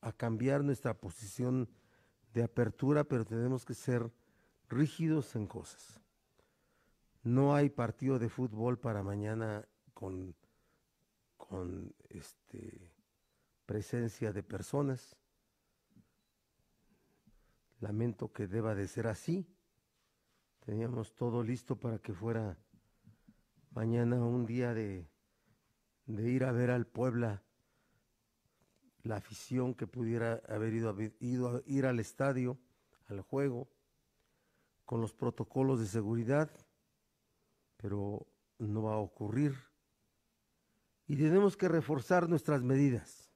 a cambiar nuestra posición de apertura, pero tenemos que ser rígidos en cosas. No hay partido de fútbol para mañana con, este, presencia de personas. Lamento que deba de ser así. Teníamos todo listo para que fuera mañana un día de, de ir a ver al Puebla la afición que pudiera haber ido, a ir al estadio, al juego, con los protocolos de seguridad, pero no va a ocurrir. Y tenemos que reforzar nuestras medidas.